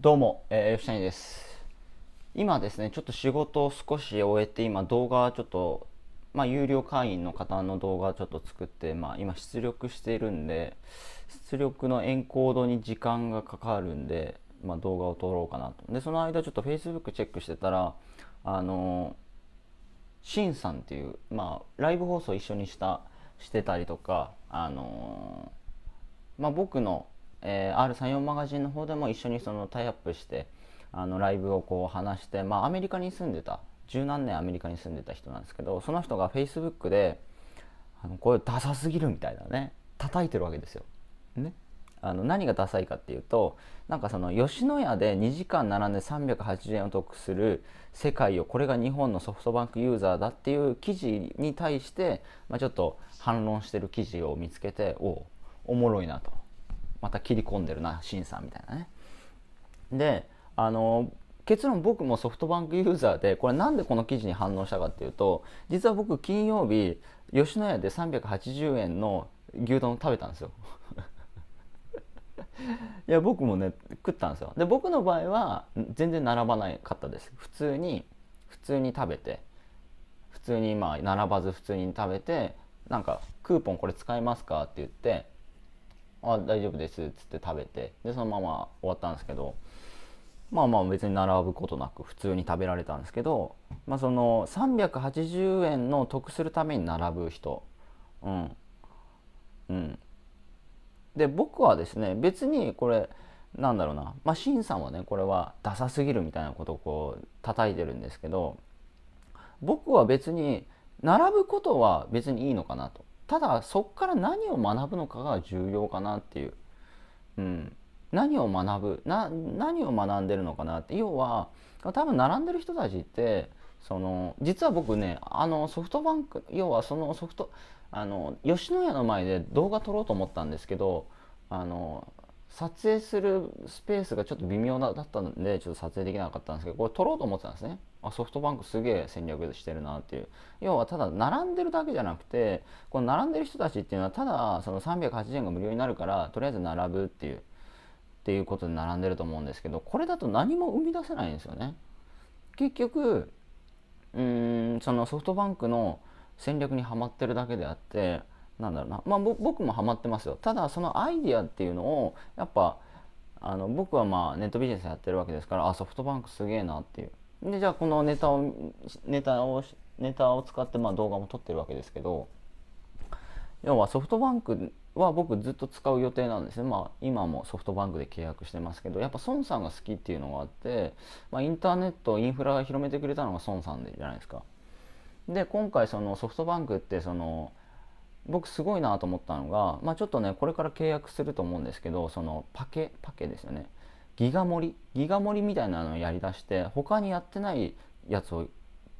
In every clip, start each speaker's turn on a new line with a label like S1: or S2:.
S1: どうも、えー、F です。今ですね、ちょっと仕事を少し終えて、今動画ちょっと、まあ、有料会員の方の動画ちょっと作って、まあ、今出力しているんで、出力のエンコードに時間がかかるんで、まあ、動画を撮ろうかなと。で、その間ちょっと Facebook チェックしてたら、あのしんさんっていう、まあ、ライブ放送一緒にした、してたりとか、あのまあ、僕のえー、R34 マガジンの方でも一緒にそのタイアップしてあのライブをこう話して、まあ、アメリカに住んでた十何年アメリカに住んでた人なんですけどその人が Facebook であのこれダサすぎるみたいなね叩いてるわけですよ。ね、あの何がダサいかっていうとなんかその吉野家で2時間並んで380円を得する世界をこれが日本のソフトバンクユーザーだっていう記事に対して、まあ、ちょっと反論してる記事を見つけておおおもろいなとまた切り込んでるなシンさんみたいなね。であの結論僕もソフトバンクユーザーでこれなんでこの記事に反応したかっていうと実は僕金曜日吉野家で380円の牛丼食べたんですよ いや僕もね食ったんですよで僕の場合は全然並ばないかったです普通に普通に食べて普通にまあ並ばず普通に食べてなんかクーポンこれ使えますかって言ってあ大丈夫です」っつって食べてでそのまま終わったんですけどまあまあ別に並ぶことなく普通に食べられたんですけど、まあ、その380円の得するために並ぶ人うんうんで僕はですね別にこれなんだろうなまあ新さんはねこれはダサすぎるみたいなことをこう叩いてるんですけど僕は別に並ぶことは別にいいのかなとただそこから何を学ぶのかが重要かなっていう、うん、何を学ぶ何を学んでるのかなって要は多分並んでる人たちってその実は僕ねあのソフトバンク要はそのソフトあの吉野家の前で動画撮ろうと思ったんですけどあの撮影するスペースがちょっと微妙だったんでちょっと撮影できなかったんですけどこれ撮ろうと思ってたんですねあソフトバンクすげえ戦略してるなっていう要はただ並んでるだけじゃなくてこの並んでる人たちっていうのはただその380円が無料になるからとりあえず並ぶっていうっていうことで並んでると思うんですけどこれだと何も生み出せないんですよね結局うーんそのソフトバンクの戦略にはまってるだけであってなんだろうな、まあ、僕もハマってますよただそのアイディアっていうのをやっぱあの僕はまあネットビジネスやってるわけですからあソフトバンクすげえなっていうでじゃあこのネタをネタをネタを使ってまあ動画も撮ってるわけですけど要はソフトバンクは僕ずっと使う予定なんですね、まあ、今もソフトバンクで契約してますけどやっぱ孫さんが好きっていうのがあって、まあ、インターネットインフラが広めてくれたのが孫さんじゃないですかで今回そのソフトバンクってその僕すごいなと思ったのが、まあ、ちょっとねこれから契約すると思うんですけどそのパケパケですよねギガ盛りギガ盛りみたいなのをやりだして他にやってないやつを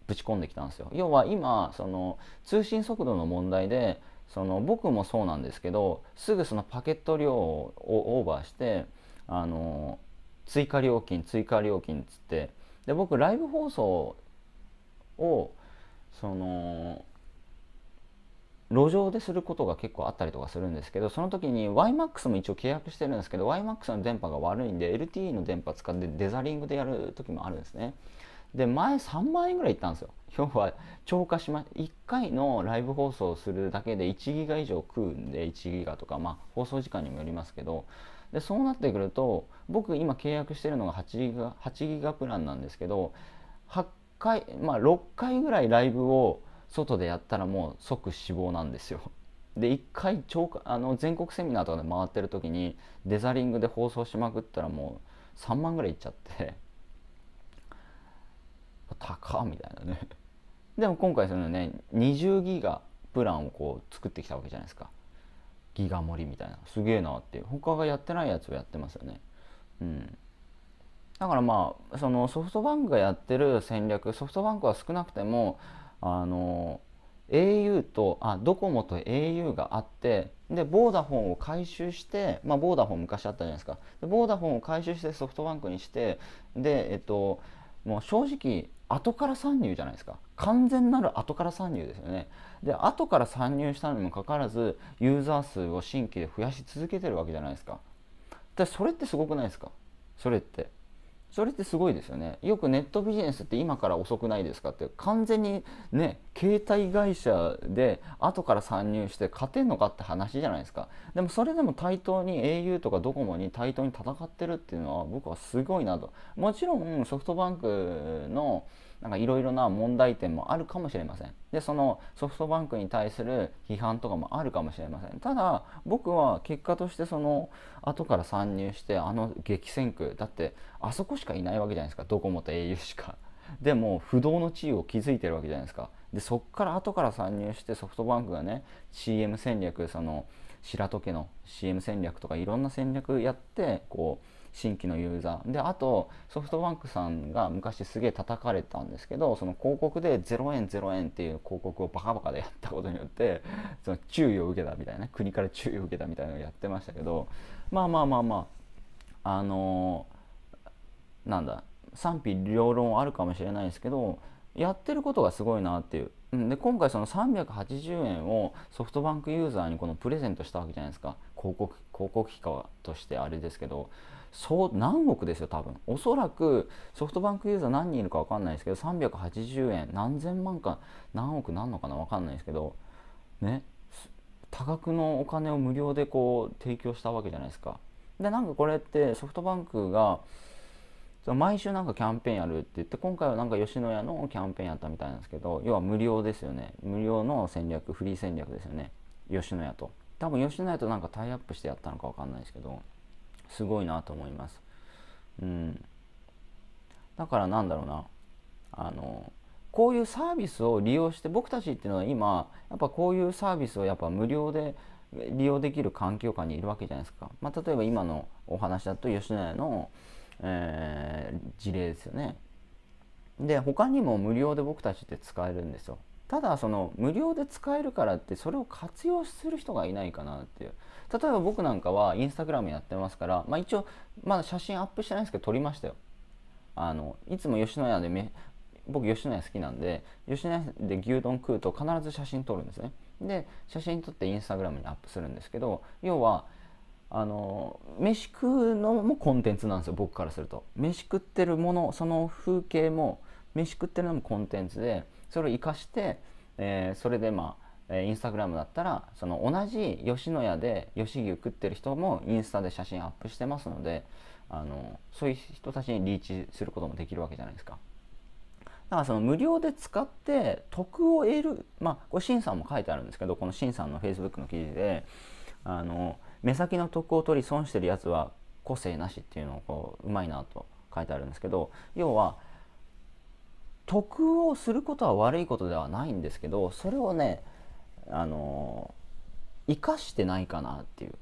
S1: ぶち込んできたんですよ要は今その通信速度の問題でその僕もそうなんですけどすぐそのパケット量をオーバーしてあの追加料金追加料金っつってで僕ライブ放送をその路上ですることが結構あったりとかするんですけどその時に YMAX も一応契約してるんですけど YMAX の電波が悪いんで LTE の電波使ってデザリングでやる時もあるんですねで前3万円ぐらい行ったんですよ要は超過しま1回のライブ放送するだけで1ギガ以上食うんで1ギガとかまあ放送時間にもよりますけどでそうなってくると僕今契約してるのが8ギガ8ギガプランなんですけど8回まあ6回ぐらいライブを外でやったらもう即死亡なんですよ。で1回超あの全国セミナーとかで回ってる時にデザリングで放送しまくったらもう3万ぐらいいっちゃって高みたいなねでも今回そのね20ギガプランをこう作ってきたわけじゃないですかギガ盛りみたいなすげえなって他がやってないやつをやってますよねうんだからまあそのソフトバンクがやってる戦略ソフトバンクは少なくてもあの au とあドコモと au があってでボーダフォンを回収して、まあ、ボーダフォン昔あったじゃないですかでボーダフォンを回収してソフトバンクにしてでえっともう正直後から参入じゃないですか完全なる後から参入ですよねで後から参入したにもかかわらずユーザー数を新規で増やし続けてるわけじゃないですかでそれってすごくないですかそれってそれってすごいですよねよくネットビジネスって今から遅くないですかって完全にね携帯会社で後から参入して勝てんのかって話じゃないですかでもそれでも対等に au とかドコモに対等に戦ってるっていうのは僕はすごいなともちろんソフトバンクのなんかいろいろな問題点もあるかもしれませんでそのソフトバンクに対する批判とかもあるかもしれませんただ僕は結果としてその後から参入してあの激戦区だってあそこしかいないわけじゃないですかドコモと au しかでも不動の地位を築いてるわけじゃないですかでそっから後から参入してソフトバンクがね CM 戦略その白戸家の CM 戦略とかいろんな戦略やってこう新規のユーザーであとソフトバンクさんが昔すげえ叩かれたんですけどその広告で0円0円っていう広告をバカバカでやったことによってその注意を受けたみたいな国から注意を受けたみたいなのをやってましたけどまあまあまあまああのー、なんだ賛否両論あるかもしれないですけどやってることがすごいなっていう。で今回その380円をソフトバンクユーザーにこのプレゼントしたわけじゃないですか広告広告費としてあれですけどそう何億ですよ多分おそらくソフトバンクユーザー何人いるか分かんないですけど380円何千万か何億なんのかな分かんないですけどね多額のお金を無料でこう提供したわけじゃないですかでなんかこれってソフトバンクが毎週なんかキャンペーンやるって言って今回はなんか吉野家のキャンペーンやったみたいなんですけど要は無料ですよね無料の戦略フリー戦略ですよね吉野家と多分吉野家となんかタイアップしてやったのか分かんないですけどすごいなと思います。うん、だからなんだろうなあのこういうサービスを利用して僕たちっていうのは今やっぱこういうサービスをやっぱ無料で利用できる環境下にいるわけじゃないですか、まあ、例えば今のお話だと吉野家の、えー、事例ですよねで他にも無料で僕たちって使えるんですよただその無料で使えるからってそれを活用する人がいないかなっていう例えば僕なんかはインスタグラムやってますから、まあ、一応まだ写真アップしてないですけど撮りましたよあのいつも吉野家でめ僕吉野家好きなんで吉野家で牛丼食うと必ず写真撮るんですねで写真撮ってインスタグラムにアップするんですけど要はあの飯食うのもコンテンツなんですよ僕からすると飯食ってるものその風景も飯食ってるのもコンテンツでそれを生かして、えー、それでまあインスタグラムだったらその同じ吉野家で吉牛食ってる人もインスタで写真アップしてますのであのそういう人たちにリーチすることもできるわけじゃないですか。だからその無料で使って得を得るまあこれ新さんも書いてあるんですけどこの新さんのフェイスブックの記事であの目先の得を取り損してるやつは個性なしっていうのをこううまいなと書いてあるんですけど要は得をすることは悪いことではないんですけどそれをねあの生かしてないかなっていう、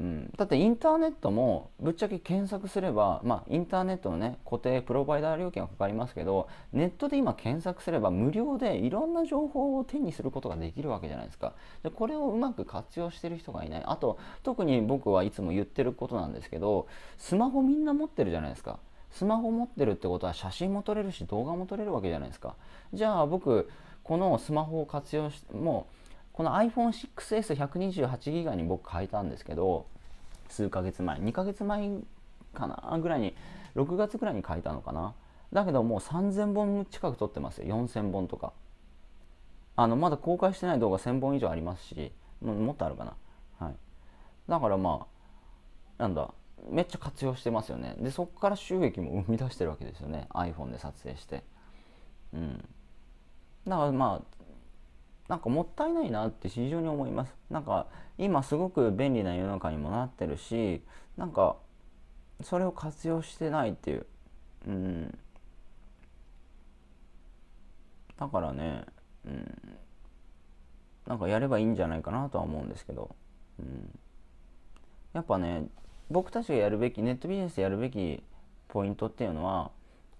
S1: うん、だってインターネットもぶっちゃけ検索すればまあインターネットのね固定プロバイダー料金はかかりますけどネットで今検索すれば無料でいろんな情報を手にすることができるわけじゃないですかでこれをうまく活用してる人がいないあと特に僕はいつも言ってることなんですけどスマホみんな持ってるじゃないですかスマホ持ってるってことは写真も撮れるし動画も撮れるわけじゃないですかじゃあ僕このスマホを活用してもうこの iPhone6S128 g b に僕変えたんですけど数ヶ月前2ヶ月前かなぐらいに6月ぐらいに変えたのかなだけどもう3000本近く撮ってますよ4000本とかあのまだ公開してない動画1000本以上ありますしもっとあるかなはいだからまあなんだめっちゃ活用してますよねでそこから収益も生み出してるわけですよね iPhone で撮影してうんだからまあなんかもったいないなって非常に思いますなんか今すごく便利な世の中にもなってるしなんかそれを活用してないっていううんだからねうんなんかやればいいんじゃないかなとは思うんですけど、うん、やっぱね僕たちがやるべきネットビジネスでやるべきポイントっていうのは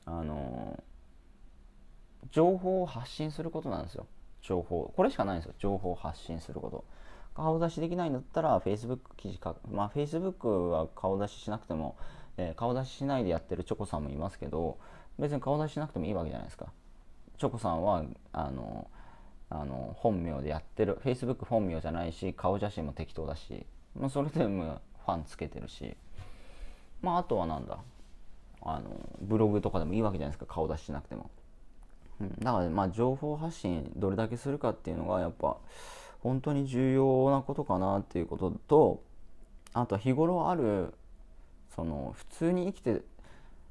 S1: あの情報を発信することなんですよ情報これしかないんですよ情報を発信すること顔出しできないんだったら Facebook 記事書くまあ Facebook は顔出ししなくても、えー、顔出ししないでやってるチョコさんもいますけど別に顔出ししなくてもいいわけじゃないですかチョコさんはあのあの本名でやってる Facebook 本名じゃないし顔写真も適当だし、まそれでもファンつけてるしまああとはなんだあのブログとかでもいいわけじゃないですか顔出ししなくても、うん、だからまあ情報発信どれだけするかっていうのがやっぱ本当に重要なことかなっていうこととあと日頃あるその普通に生きて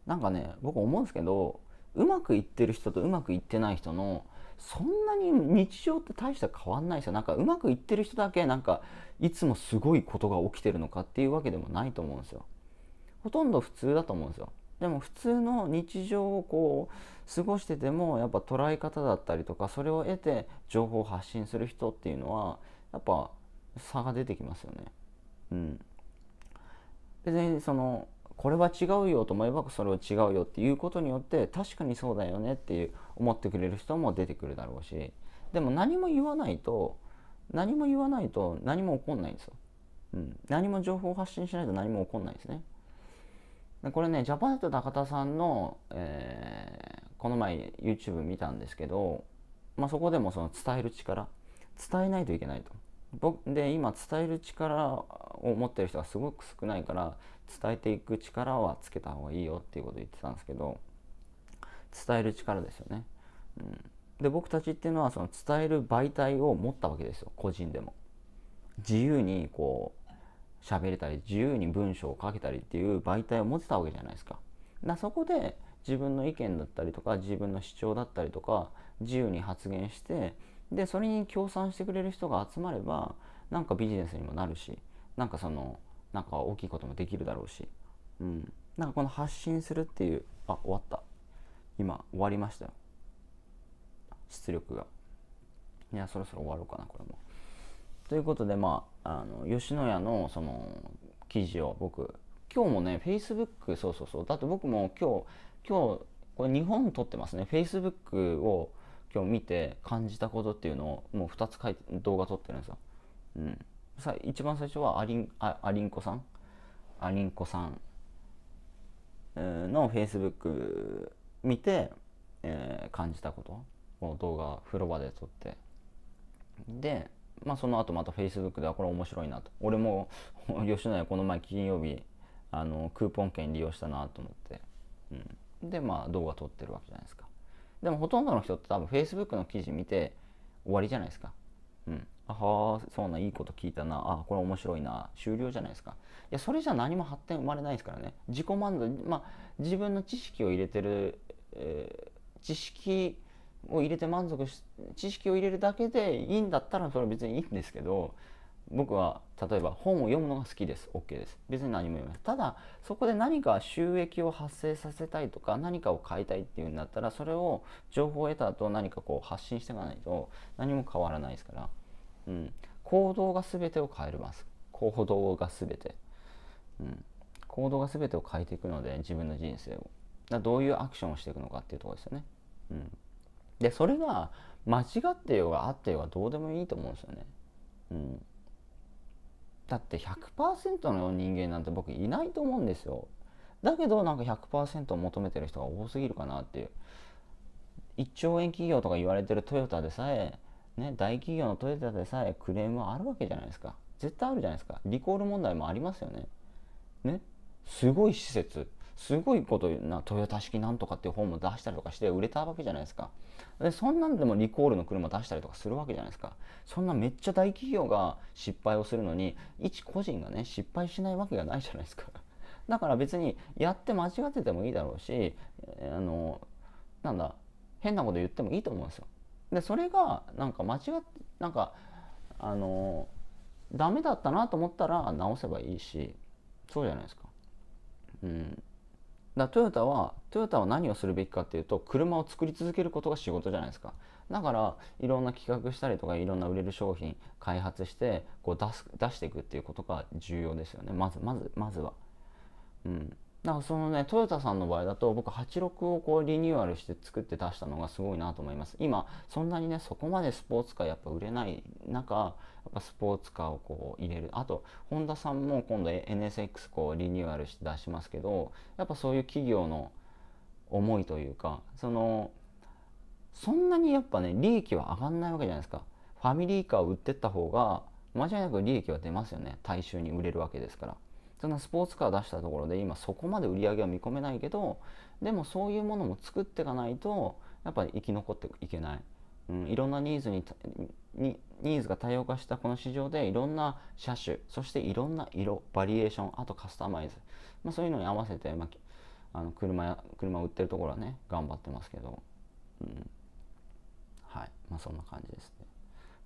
S1: なんかね僕思うんですけどうまくいってる人とうまくいってない人のそんなに日常って大した変わんないですよなんかうまくいってる人だけなんかいつもすごいことが起きてるのかっていうわけでもないと思うんですよほとんど普通だと思うんですよでも普通の日常をこう過ごしててもやっぱ捉え方だったりとかそれを得て情報を発信する人っていうのはやっぱ差が出てきますよねうん別にそのこれは違うよと思えばそれは違うよっていうことによって確かにそうだよねっていう思ってくれる人も出てくるだろうしでも何も言わないと何も言わないと何も起こんないんですよ、うん、何も情報を発信しないと何も起こんないですねこれねジャパネット高田さんの、えー、この前 YouTube 見たんですけど、まあ、そこでもその伝える力伝えないといけないと僕で今伝える力を持ってる人がすごく少ないから伝えていく力はつけた方がいいよっていうことを言ってたんですけど伝える力ですよね。うん、で僕たちっていうのはその伝える媒体を持ったわけですよ個人でも。自由にこう喋れたり自由に文章を書けたりっていう媒体を持ってたわけじゃないですか。だそこで自分の意見だったりとか自分の主張だったりとか自由に発言してでそれに協賛してくれる人が集まればなんかビジネスにもなるしなんかそのなんか大きいこともできるだろうし、うん、なんかこの発信するっていうあ終わった今終わりましたよ出力がいやそろそろ終わろうかなこれもということでまああの吉野家のその記事を僕今日もね Facebook そうそうそうだって僕も今日今日これ2本撮ってますね Facebook を今日見て感じたことっていうのをもう2つ書いて動画撮ってるんですよ。うん、さ一番最初はアリンあアリンコさんアリンコさんのフェイスブック見て、えー、感じたことを動画風呂場で撮ってで、まあ、その後またフェイスブックではこれ面白いなと俺も 吉野家この前金曜日あのクーポン券利用したなと思って、うん、でまあ動画撮ってるわけじゃないですか。でもほとんどの人って多分 Facebook の記事見て終わりじゃないですか。うん。あはあ、そうないいこと聞いたな。あ、これ面白いな。終了じゃないですか。いや、それじゃ何も発展生まれないですからね。自己満足、まあ、自分の知識を入れてる、えー、知識を入れて満足し、知識を入れるだけでいいんだったらそれは別にいいんですけど、僕は例えば本を読むのが好きです OK です別に何も読めないただそこで何か収益を発生させたいとか何かを変えたいっていうんだったらそれを情報を得た後何かこう発信していかないと何も変わらないですから、うん、行動が全てを変えれます行動が全て、うん、行動が全てを変えていくので自分の人生をだどういうアクションをしていくのかっていうとこですよね、うん、でそれが間違ってようがあってようがどうでもいいと思うんですよねうんだって100%の人間なんて僕いないと思うんですよだけどなんか100%を求めてる人が多すぎるかなっていう1兆円企業とか言われてるトヨタでさえ、ね、大企業のトヨタでさえクレームはあるわけじゃないですか絶対あるじゃないですかリコール問題もありますよねねすごい施設すごいことなトヨタ式なんとかっていう本も出したりとかして売れたわけじゃないですかでそんなんでもリコールの車出したりとかするわけじゃないですかそんなめっちゃ大企業が失敗をするのに一個人がね失敗しないわけがないじゃないですかだから別にやって間違っててもいいだろうしあのなんだ変なこと言ってもいいと思うんですよでそれがなんか間違ってなんかあのダメだったなと思ったら直せばいいしそうじゃないですかうんだトヨタはトヨタは何をするべきかっていうと車を作り続けることが仕事じゃないですかだからいろんな企画したりとかいろんな売れる商品開発してこう出す出していくっていうことが重要ですよねまずまずまずは。うんだからそのねトヨタさんの場合だと僕86をこうリニューアルして作って出したのがすごいなと思います今そんなにねそこまでスポーツカーやっぱ売れない中やっぱスポーツカーをこう入れるあと本田さんも今度 NSX こうリニューアルして出しますけどやっぱそういう企業の思いというかそのそんなにやっぱね利益は上がんないわけじゃないですかファミリーカーを売ってった方が間違いなく利益は出ますよね大衆に売れるわけですからそんなスポーツカー出したところで今そこまで売り上げは見込めないけどでもそういうものも作っていかないとやっぱり生き残っていけない、うん、いろんなニーズにニーズが多様化したこの市場でいろんな車種そしていろんな色バリエーションあとカスタマイズ、まあ、そういうのに合わせて、まあ、あの車や車売ってるところはね頑張ってますけど、うん、はいまあそんな感じですね、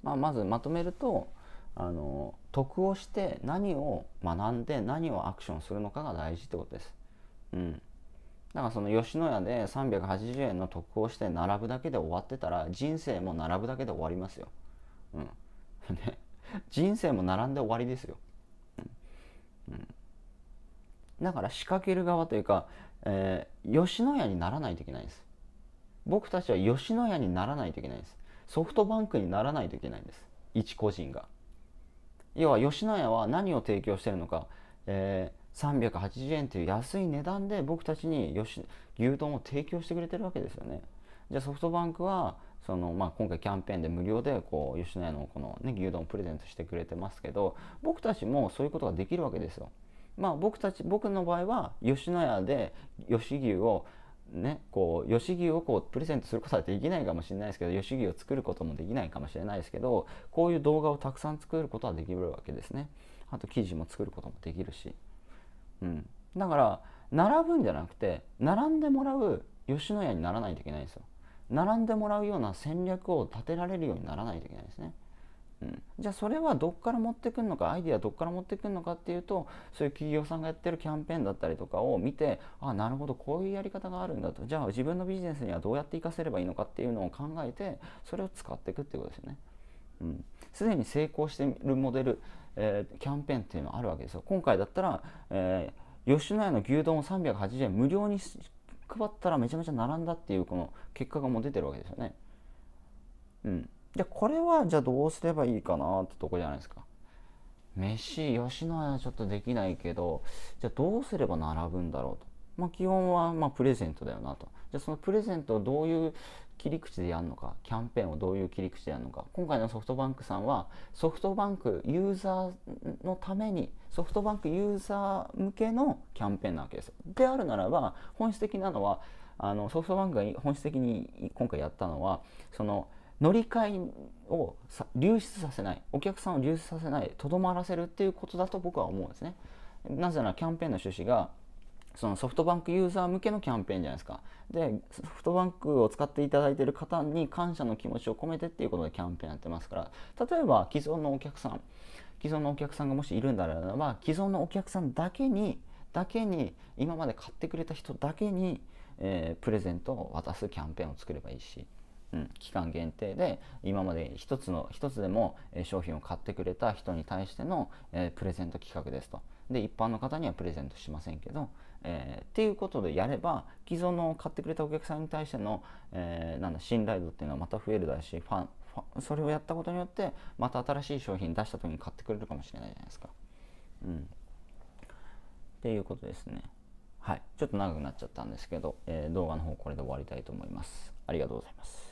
S1: まあ、まずまとめるとあの得をして何を学んで何をアクションするのかが大事ってことです。うん、だからその吉野家で380円の得をして並ぶだけで終わってたら人生も並ぶだけで終わりますよ。うん、人生も並んで終わりですよ。うん、うん、だから仕掛ける側というか、えー、吉野家にならないといけないんです。僕たちは吉野家にならないといけないんです。ソフトバンクにならないといけないんです。一個人が。要は吉野家は何を提供してるのか、えー、380円という安い値段で僕たちに牛丼を提供してくれてるわけですよね。じゃあソフトバンクはその、まあ、今回キャンペーンで無料でこう吉野家のこの、ね、牛丼をプレゼントしてくれてますけど僕たちもそういうことができるわけですよ。まあ、僕たち僕の場合は吉野家で吉牛を、ね、こう吉木をこうプレゼントすることはできないかもしれないですけど吉木を作ることもできないかもしれないですけどこういう動画をたくさん作ることはできるわけですねあと記事も作ることもできるし、うん、だから並ぶんじゃなくて並んでもらう吉野家にならないといけないんですよ並んでもらうような戦略を立てられるようにならないといけないですね。うん、じゃあそれはどっから持ってくるのかアイディアどっから持ってくるのかっていうとそういう企業さんがやってるキャンペーンだったりとかを見てあなるほどこういうやり方があるんだとじゃあ自分のビジネスにはどうやって活かせればいいのかっていうのを考えてそれを使っていくっていうことですよね。す、うん、で、に成功してるモデル、えー、キャンペーンっていうのはあるわけですよ。今回だったら、えー、吉野家の牛丼を380円無料に配ったらめちゃめちゃ並んだっていうこの結果がもう出てるわけですよね。うん、じゃこれはじゃあどうすればいいかなってとこじゃないですか飯吉野家はちょっとできないけどじゃあどうすれば並ぶんだろうとまあ基本はまプレゼントだよなとじゃあそのプレゼントをどういう切り口でやるのかキャンペーンをどういう切り口でやるのか今回のソフトバンクさんはソフトバンクユーザーのためにソフトバンクユーザー向けのキャンペーンなわけですよであるならば本質的なのはあのソフトバンクが本質的に今回やったのはその乗り換えを流出させないお客さんを流出させないとどまらせるっていうことだと僕は思うんですねなぜならキャンペーンの趣旨がそのソフトバンクユーザー向けのキャンペーンじゃないですかでソフトバンクを使っていただいている方に感謝の気持ちを込めてっていうことでキャンペーンやってますから例えば既存のお客さん既存のお客さんがもしいるんだらば既存のお客さんだけにだけに今まで買ってくれた人だけに、えー、プレゼントを渡すキャンペーンを作ればいいしうん、期間限定で今まで一つの一つでも商品を買ってくれた人に対しての、えー、プレゼント企画ですと。で一般の方にはプレゼントしませんけど、えー、っていうことでやれば既存の買ってくれたお客さんに対しての、えー、なんだ信頼度っていうのはまた増えるだしファンファそれをやったことによってまた新しい商品出した時に買ってくれるかもしれないじゃないですか。うん、っていうことですね。はい、ちょっと長くなっちゃったんですけど、え動画の方これで終わりたいと思います。ありがとうございます。